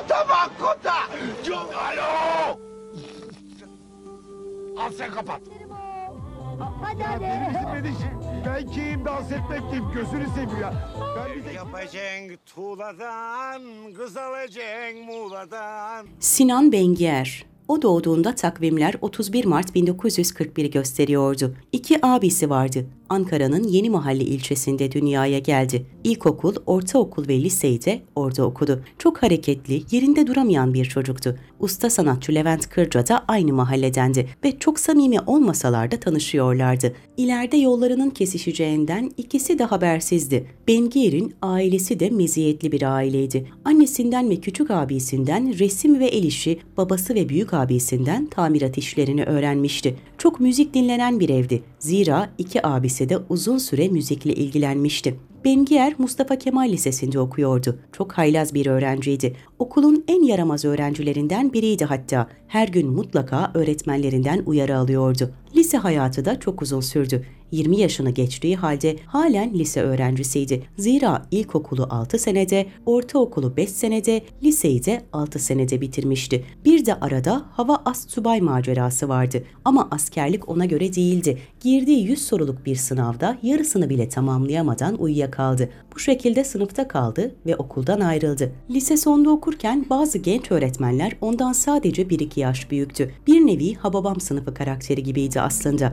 Kota bak kota. Çok alo. Al sen kapat. Hadi hadi. Beni şimdi. Ben kim dans etmek kim gözünü seviyor ya. Ben bir de... Yapacaksın tuğladan, kız alacaksın muğladan. Sinan Bengiyer, o doğduğunda takvimler 31 Mart 1941'i gösteriyordu. İki abisi vardı. Ankara'nın Yeni Mahalle ilçesinde dünyaya geldi. İlkokul, ortaokul ve liseyi de orada okudu. Çok hareketli, yerinde duramayan bir çocuktu. Usta sanatçı Levent Kırca da aynı mahalledendi ve çok samimi olmasalar da tanışıyorlardı. İleride yollarının kesişeceğinden ikisi de habersizdi. Bengier'in ailesi de meziyetli bir aileydi. Annesinden ve küçük abisinden resim ve el işi, babası ve büyük abisinden tamirat işlerini öğrenmişti. Çok müzik dinlenen bir evdi. Zira iki abisi üniversitede uzun süre müzikle ilgilenmişti. Bengier Mustafa Kemal Lisesi'nde okuyordu. Çok haylaz bir öğrenciydi. Okulun en yaramaz öğrencilerinden biriydi hatta. Her gün mutlaka öğretmenlerinden uyarı alıyordu. Lise hayatı da çok uzun sürdü. 20 yaşını geçtiği halde halen lise öğrencisiydi. Zira ilkokulu 6 senede, ortaokulu 5 senede, liseyi de 6 senede bitirmişti. Bir de arada hava astsubay macerası vardı. Ama askerlik ona göre değildi. Girdiği 100 soruluk bir sınavda yarısını bile tamamlayamadan uyuyakaldı. Bu şekilde sınıfta kaldı ve okuldan ayrıldı. Lise sonda okurken bazı genç öğretmenler ondan sadece 1-2 yaş büyüktü. Bir nevi Hababam sınıfı karakteri gibiydi aslında.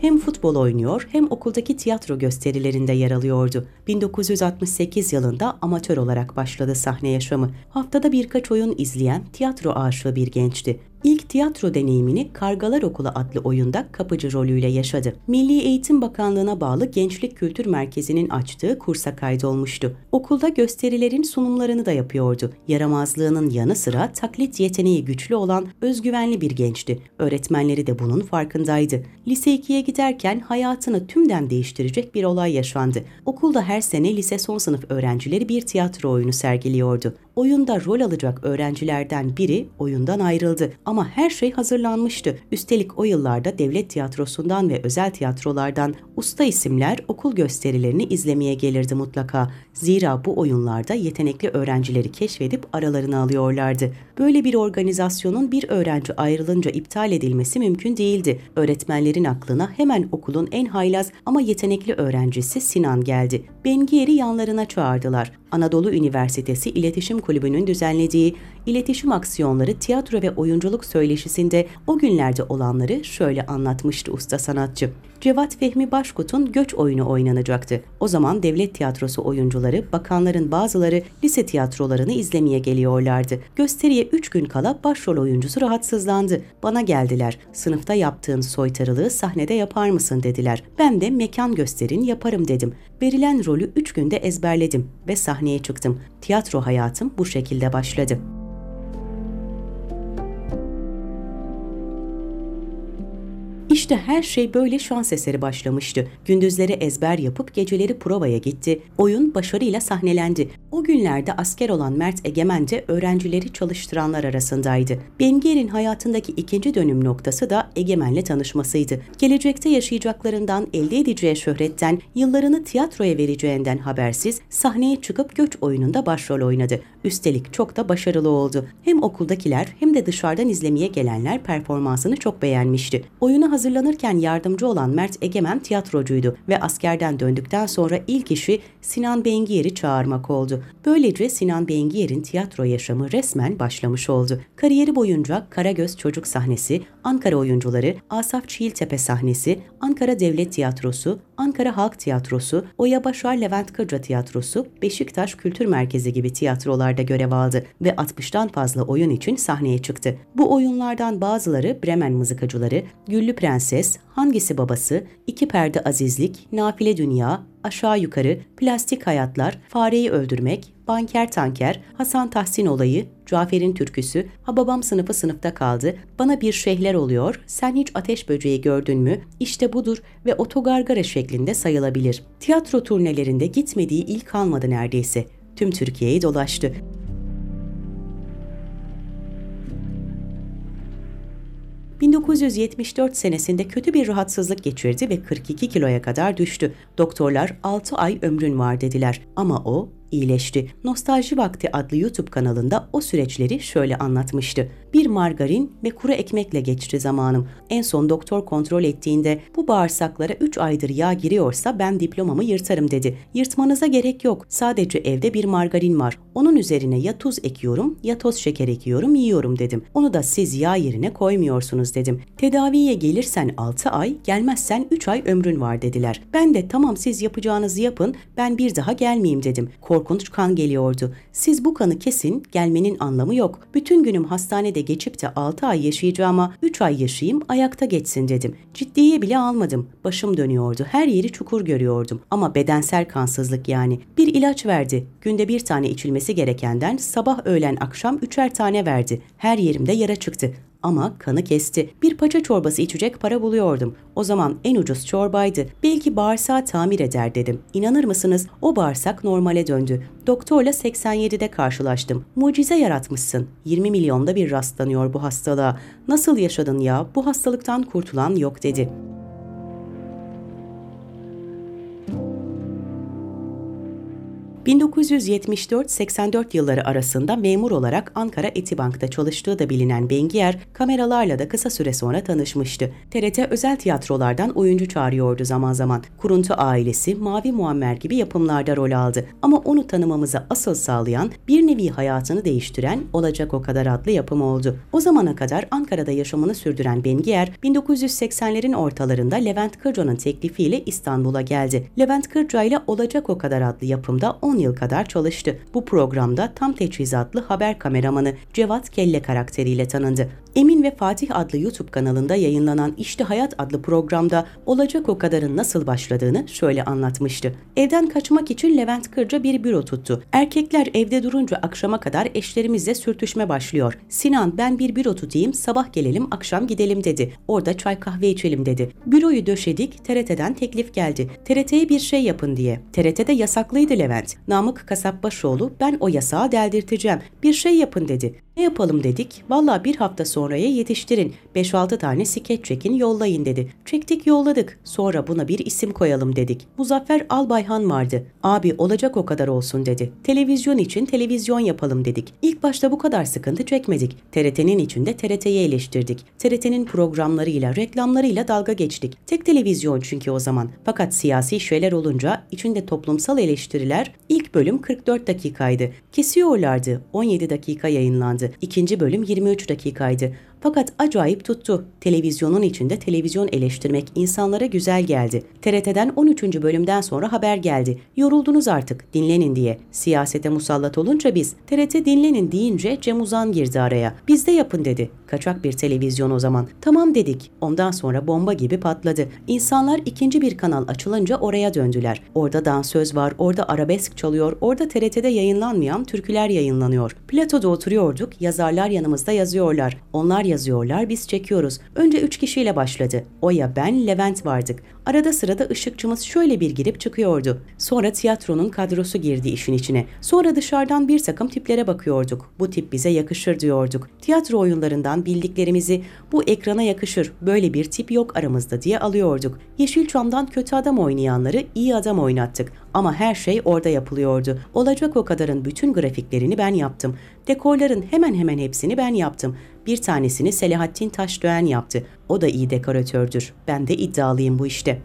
Hem futbol oynuyor hem okuldaki tiyatro gösterilerinde yer alıyordu. 1968 yılında amatör olarak başladı sahne yaşamı. Haftada birkaç oyun izleyen tiyatro aşığı bir gençti. İlk tiyatro deneyimini Kargalar Okulu adlı oyunda kapıcı rolüyle yaşadı. Milli Eğitim Bakanlığı'na bağlı Gençlik Kültür Merkezi'nin açtığı kursa kaydolmuştu. Okulda gösterilerin sunumlarını da yapıyordu. Yaramazlığının yanı sıra taklit yeteneği güçlü olan özgüvenli bir gençti. Öğretmenleri de bunun farkındaydı. Lise 2'ye giderken hayatını tümden değiştirecek bir olay yaşandı. Okulda her sene lise son sınıf öğrencileri bir tiyatro oyunu sergiliyordu. Oyunda rol alacak öğrencilerden biri oyundan ayrıldı ama her şey hazırlanmıştı. Üstelik o yıllarda devlet tiyatrosundan ve özel tiyatrolardan usta isimler okul gösterilerini izlemeye gelirdi mutlaka. Zira bu oyunlarda yetenekli öğrencileri keşfedip aralarını alıyorlardı. Böyle bir organizasyonun bir öğrenci ayrılınca iptal edilmesi mümkün değildi. Öğretmenlerin aklına hemen okulun en haylaz ama yetenekli öğrencisi Sinan geldi. Bengier'i yanlarına çağırdılar. Anadolu Üniversitesi İletişim Kulübü'nün düzenlediği iletişim aksiyonları, tiyatro ve oyunculuk söyleşisinde o günlerde olanları şöyle anlatmıştı usta sanatçı. Cevat Fehmi Başkut'un göç oyunu oynanacaktı. O zaman devlet tiyatrosu oyuncuları, bakanların bazıları lise tiyatrolarını izlemeye geliyorlardı. Gösteriye 3 gün kala başrol oyuncusu rahatsızlandı. Bana geldiler. Sınıfta yaptığın soytarılığı sahnede yapar mısın dediler. Ben de mekan gösterin yaparım dedim. Verilen rolü 3 günde ezberledim ve sahneye çıktım. Tiyatro hayatım bu şekilde başladı. İşte her şey böyle şans eseri başlamıştı. Gündüzleri ezber yapıp geceleri provaya gitti. Oyun başarıyla sahnelendi. O günlerde asker olan Mert Egemen de öğrencileri çalıştıranlar arasındaydı. Benger'in hayatındaki ikinci dönüm noktası da Egemen'le tanışmasıydı. Gelecekte yaşayacaklarından elde edeceği şöhretten, yıllarını tiyatroya vereceğinden habersiz sahneye çıkıp göç oyununda başrol oynadı. Üstelik çok da başarılı oldu. Hem okuldakiler hem de dışarıdan izlemeye gelenler performansını çok beğenmişti. Oyunu hazırlanan Hazırlanırken yardımcı olan Mert Egemen tiyatrocuydu ve askerden döndükten sonra ilk işi Sinan Bengiyer'i çağırmak oldu. Böylece Sinan Bengiyer'in tiyatro yaşamı resmen başlamış oldu. Kariyeri boyunca Karagöz Çocuk sahnesi, Ankara oyuncuları, Asaf Çiğiltepe sahnesi, Ankara Devlet Tiyatrosu, Ankara Halk Tiyatrosu, Oya Başar Levent Kaca Tiyatrosu, Beşiktaş Kültür Merkezi gibi tiyatrolarda görev aldı ve 60'tan fazla oyun için sahneye çıktı. Bu oyunlardan bazıları Bremen Mızıkacıları, Güllü Prenses, Hangisi Babası, İki Perde Azizlik, Nafile Dünya, aşağı yukarı plastik hayatlar, fareyi öldürmek, banker tanker, Hasan Tahsin olayı, Cafer'in türküsü, ha babam sınıfı sınıfta kaldı, bana bir şeyler oluyor, sen hiç ateş böceği gördün mü, İşte budur ve otogargara şeklinde sayılabilir. Tiyatro turnelerinde gitmediği il kalmadı neredeyse. Tüm Türkiye'yi dolaştı. 1974 senesinde kötü bir rahatsızlık geçirdi ve 42 kiloya kadar düştü. Doktorlar 6 ay ömrün var dediler ama o iyileşti. Nostalji Vakti adlı YouTube kanalında o süreçleri şöyle anlatmıştı. Bir margarin ve kuru ekmekle geçti zamanım. En son doktor kontrol ettiğinde bu bağırsaklara 3 aydır yağ giriyorsa ben diplomamı yırtarım dedi. Yırtmanıza gerek yok. Sadece evde bir margarin var. Onun üzerine ya tuz ekiyorum ya toz şeker ekiyorum yiyorum dedim. Onu da siz yağ yerine koymuyorsunuz dedim. Tedaviye gelirsen 6 ay, gelmezsen 3 ay ömrün var dediler. Ben de tamam siz yapacağınızı yapın, ben bir daha gelmeyeyim dedim. Kork Korkunç kan geliyordu. Siz bu kanı kesin, gelmenin anlamı yok. Bütün günüm hastanede geçip de 6 ay yaşayacağıma 3 ay yaşayayım, ayakta geçsin dedim. Ciddiye bile almadım. Başım dönüyordu. Her yeri çukur görüyordum. Ama bedensel kansızlık yani. Bir ilaç verdi. Günde bir tane içilmesi gerekenden sabah öğlen akşam üçer tane verdi. Her yerimde yara çıktı. Ama kanı kesti. Bir paça çorbası içecek para buluyordum. O zaman en ucuz çorbaydı. Belki bağırsağı tamir eder dedim. İnanır mısınız? O bağırsak normale döndü. Doktorla 87'de karşılaştım. Mucize yaratmışsın. 20 milyonda bir rastlanıyor bu hastalığa. Nasıl yaşadın ya? Bu hastalıktan kurtulan yok dedi.'' 1974-84 yılları arasında memur olarak Ankara Etibank'ta çalıştığı da bilinen Bengiyer, kameralarla da kısa süre sonra tanışmıştı. TRT özel tiyatrolardan oyuncu çağırıyordu zaman zaman. Kuruntu ailesi, Mavi Muammer gibi yapımlarda rol aldı. Ama onu tanımamıza asıl sağlayan, bir nevi hayatını değiştiren Olacak O Kadar adlı yapım oldu. O zamana kadar Ankara'da yaşamını sürdüren Bengiyer, 1980'lerin ortalarında Levent Kırca'nın teklifiyle İstanbul'a geldi. Levent Kırca ile Olacak O Kadar adlı yapımda 10 10 yıl kadar çalıştı. Bu programda tam teçhizatlı haber kameramanı Cevat Kelle karakteriyle tanındı. Emin ve Fatih adlı YouTube kanalında yayınlanan İşte Hayat adlı programda olacak o kadarın nasıl başladığını şöyle anlatmıştı. Evden kaçmak için Levent Kırca bir büro tuttu. Erkekler evde durunca akşama kadar eşlerimizle sürtüşme başlıyor. Sinan ben bir büro tutayım sabah gelelim akşam gidelim dedi. Orada çay kahve içelim dedi. Büroyu döşedik TRT'den teklif geldi. TRT'ye bir şey yapın diye. TRT'de yasaklıydı Levent. Namık Kasapbaşoğlu ben o yasağı deldirteceğim. Bir şey yapın dedi. Ne yapalım dedik. Valla bir hafta sonraya yetiştirin. 5-6 tane skeç çekin yollayın dedi. Çektik yolladık. Sonra buna bir isim koyalım dedik. Muzaffer Albayhan vardı. Abi olacak o kadar olsun dedi. Televizyon için televizyon yapalım dedik. İlk başta bu kadar sıkıntı çekmedik. TRT'nin içinde TRT'yi eleştirdik. TRT'nin programlarıyla, reklamlarıyla dalga geçtik. Tek televizyon çünkü o zaman. Fakat siyasi şeyler olunca içinde toplumsal eleştiriler ilk İlk bölüm 44 dakikaydı. Kesiyorlardı. 17 dakika yayınlandı. İkinci bölüm 23 dakikaydı. Fakat acayip tuttu. Televizyonun içinde televizyon eleştirmek insanlara güzel geldi. TRT'den 13. bölümden sonra haber geldi. Yoruldunuz artık, dinlenin diye. Siyasete musallat olunca biz, TRT dinlenin deyince Cem Uzan girdi araya. Biz de yapın dedi. Kaçak bir televizyon o zaman. Tamam dedik. Ondan sonra bomba gibi patladı. İnsanlar ikinci bir kanal açılınca oraya döndüler. Orada dansöz var, orada arabesk çalıyor, orada TRT'de yayınlanmayan türküler yayınlanıyor. Platoda oturuyorduk, yazarlar yanımızda yazıyorlar. Onlar yazıyorlar, biz çekiyoruz. Önce üç kişiyle başladı. Oya, ben, Levent vardık. Arada sırada ışıkçımız şöyle bir girip çıkıyordu. Sonra tiyatronun kadrosu girdi işin içine. Sonra dışarıdan bir takım tiplere bakıyorduk. Bu tip bize yakışır diyorduk. Tiyatro oyunlarından bildiklerimizi bu ekrana yakışır, böyle bir tip yok aramızda diye alıyorduk. Yeşilçam'dan kötü adam oynayanları iyi adam oynattık. Ama her şey orada yapılıyordu. Olacak o kadarın bütün grafiklerini ben yaptım. Dekorların hemen hemen hepsini ben yaptım. Bir tanesini Selahattin Taşdöğen yaptı. O da iyi dekoratördür. Ben de iddialıyım bu işte.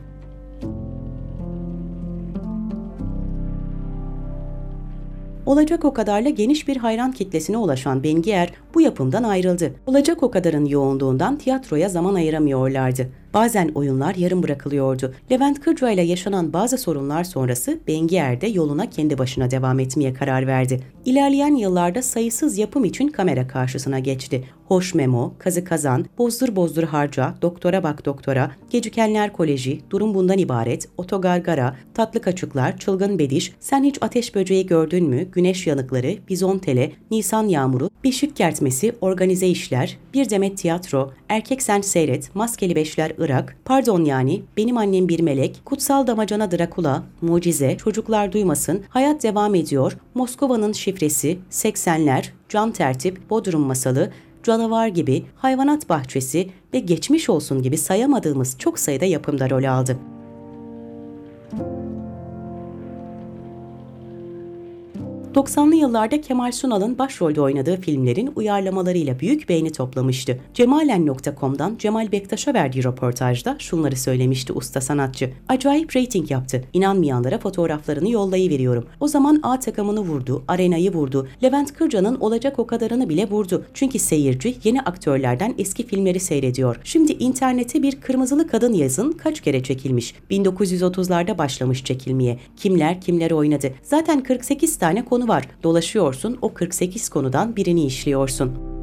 Olacak o kadarla geniş bir hayran kitlesine ulaşan Bengier bu yapımdan ayrıldı. Olacak o kadarın yoğunluğundan tiyatroya zaman ayıramıyorlardı. Bazen oyunlar yarım bırakılıyordu. Levent Kırca ile yaşanan bazı sorunlar sonrası Bengier de yoluna kendi başına devam etmeye karar verdi. İlerleyen yıllarda sayısız yapım için kamera karşısına geçti. Hoş Memo, Kazı Kazan, Bozdur Bozdur Harca, Doktora Bak Doktora, Gecikenler Koleji, Durum Bundan İbaret, Otogargara, Tatlı Kaçıklar, Çılgın Bediş, Sen Hiç Ateş Böceği Gördün Mü, Güneş Yanıkları, Bizon Tele, Nisan Yağmuru, Beşik Kertmesi, Organize İşler, Bir Demet Tiyatro, Erkek Sen Seyret, Maskeli Beşler Irak, Pardon yani, Benim Annem Bir Melek, Kutsal Damacana Drakula, Mucize, Çocuklar Duymasın, Hayat Devam Ediyor, Moskova'nın Şifresi, seksenler, can Tertip, Bodrum Masalı, Canavar gibi, Hayvanat Bahçesi ve Geçmiş Olsun gibi sayamadığımız çok sayıda yapımda rol aldı. 90'lı yıllarda Kemal Sunal'ın başrolde oynadığı filmlerin uyarlamalarıyla büyük beğeni toplamıştı. Cemalen.com'dan Cemal Bektaş'a verdiği röportajda şunları söylemişti usta sanatçı. Acayip reyting yaptı. İnanmayanlara fotoğraflarını yollayıveriyorum. O zaman A takımını vurdu, arenayı vurdu. Levent Kırca'nın olacak o kadarını bile vurdu. Çünkü seyirci yeni aktörlerden eski filmleri seyrediyor. Şimdi internete bir kırmızılı kadın yazın kaç kere çekilmiş. 1930'larda başlamış çekilmeye. Kimler kimleri oynadı. Zaten 48 tane konu konu var. Dolaşıyorsun o 48 konudan birini işliyorsun.''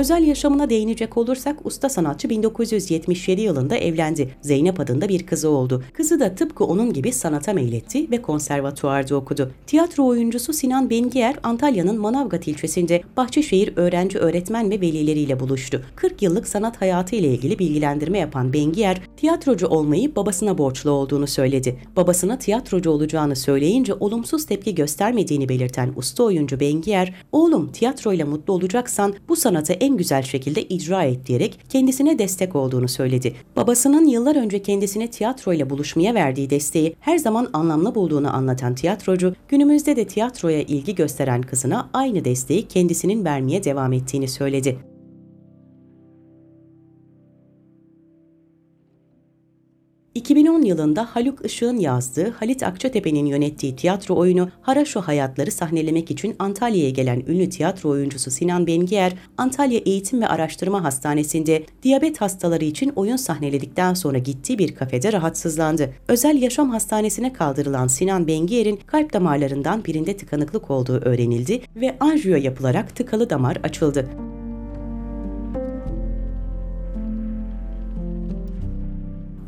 Özel yaşamına değinecek olursak usta sanatçı 1977 yılında evlendi. Zeynep adında bir kızı oldu. Kızı da tıpkı onun gibi sanata meyletti ve konservatuvarda okudu. Tiyatro oyuncusu Sinan Bengiyer, Antalya'nın Manavgat ilçesinde Bahçeşehir öğrenci öğretmen ve velileriyle buluştu. 40 yıllık sanat hayatı ile ilgili bilgilendirme yapan Bengiyer, tiyatrocu olmayı babasına borçlu olduğunu söyledi. Babasına tiyatrocu olacağını söyleyince olumsuz tepki göstermediğini belirten usta oyuncu Bengiyer, "Oğlum tiyatroyla mutlu olacaksan bu sanata en en güzel şekilde icra et diyerek kendisine destek olduğunu söyledi. Babasının yıllar önce kendisine tiyatro ile buluşmaya verdiği desteği her zaman anlamlı bulduğunu anlatan tiyatrocu, günümüzde de tiyatroya ilgi gösteren kızına aynı desteği kendisinin vermeye devam ettiğini söyledi. 2010 yılında Haluk Işık'ın yazdığı Halit Akçatepe'nin yönettiği tiyatro oyunu Haraşo Hayatları sahnelemek için Antalya'ya gelen ünlü tiyatro oyuncusu Sinan Bengiyer, Antalya Eğitim ve Araştırma Hastanesi'nde diyabet hastaları için oyun sahneledikten sonra gittiği bir kafede rahatsızlandı. Özel yaşam hastanesine kaldırılan Sinan Bengiyer'in kalp damarlarından birinde tıkanıklık olduğu öğrenildi ve anjiyo yapılarak tıkalı damar açıldı.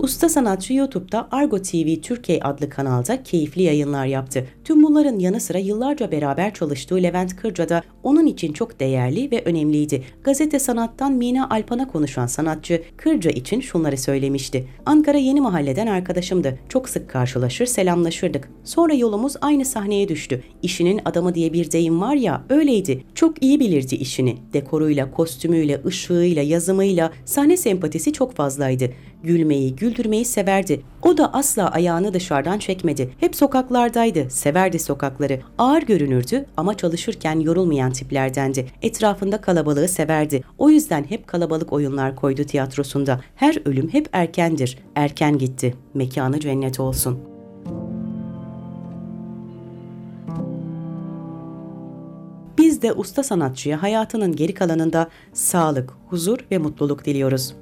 Usta sanatçı YouTube'da Argo TV Türkiye adlı kanalda keyifli yayınlar yaptı. Tüm bunların yanı sıra yıllarca beraber çalıştığı Levent Kırca da onun için çok değerli ve önemliydi. Gazete Sanat'tan Mina Alpan'a konuşan sanatçı Kırca için şunları söylemişti. Ankara Yeni Mahalle'den arkadaşımdı. Çok sık karşılaşır, selamlaşırdık. Sonra yolumuz aynı sahneye düştü. İşinin adamı diye bir deyim var ya, öyleydi. Çok iyi bilirdi işini. Dekoruyla, kostümüyle, ışığıyla, yazımıyla sahne sempatisi çok fazlaydı. Gülmeyi, gül güldürmeyi severdi. O da asla ayağını dışarıdan çekmedi. Hep sokaklardaydı, severdi sokakları. Ağır görünürdü ama çalışırken yorulmayan tiplerdendi. Etrafında kalabalığı severdi. O yüzden hep kalabalık oyunlar koydu tiyatrosunda. Her ölüm hep erkendir. Erken gitti. Mekanı cennet olsun.'' Biz de usta sanatçıya hayatının geri kalanında sağlık, huzur ve mutluluk diliyoruz.